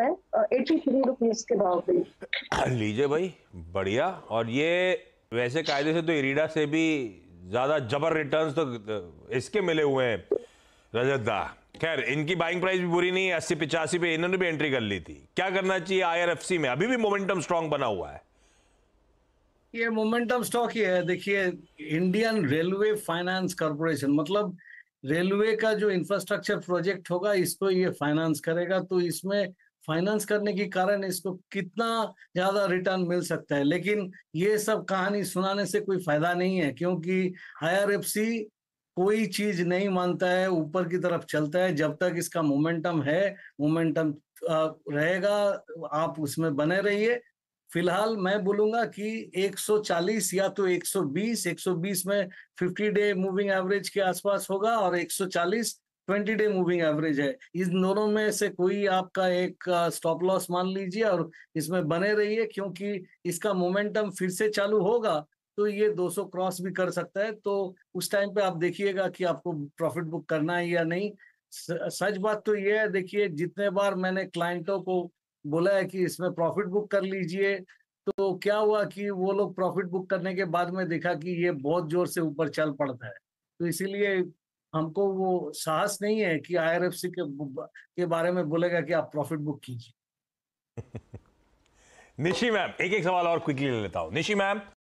eighty three के भाव पे लीजिए भाई बढ़िया और ये वैसे कायदे से तो इरीडा से भी ज्यादा जबर रिटर्न्स तो, तो इसके मिले हुए हैं रजत दा खैर इनकी बाइंग प्राइस भी बुरी नहीं है अस्सी पिचासी पे इन्होंने भी एंट्री कर ली थी क्या करना चाहिए आईआरएफसी में अभी भी मोमेंटम स्ट्रॉन्ग बना हुआ है ये मोमेंटम स्टॉक ही है देखिए इंडियन रेलवे फाइनेंस कॉरपोरेशन मतलब रेलवे का जो इंफ्रास्ट्रक्चर प्रोजेक्ट होगा इसको ये फाइनेंस करेगा तो इसमें फाइनेंस करने के कारण इसको कितना ज्यादा रिटर्न मिल सकता है लेकिन ये सब कहानी सुनाने से कोई फायदा नहीं है क्योंकि आई कोई चीज नहीं मानता है ऊपर की तरफ चलता है जब तक इसका मोमेंटम है मोमेंटम रहेगा आप उसमें बने रहिए फिलहाल मैं बोलूंगा कि 140 या तो 120 120 में 50 डे मूविंग एवरेज के आसपास होगा और 140 ट्वेंटी डे मूविंग एवरेज है इस दोनों में से कोई आपका एक स्टॉप लॉस मान लीजिए और इसमें बने रहिए क्योंकि इसका मोमेंटम फिर से चालू होगा तो ये 200 क्रॉस भी कर सकता है तो उस टाइम पे आप देखिएगा कि आपको प्रॉफिट बुक करना है या नहीं सच बात तो ये है देखिए जितने बार मैंने क्लाइंटों को बोला है कि इसमें प्रॉफिट बुक कर लीजिए तो क्या हुआ कि वो लोग प्रॉफिट बुक करने के बाद में देखा कि ये बहुत जोर से ऊपर चल पड़ता है तो इसीलिए हमको वो साहस नहीं है कि आईआरएफसी के के बारे में बोलेगा कि आप प्रॉफिट बुक कीजिए निशी मैम एक एक सवाल और क्विकली ले लेता हूं निशी मैम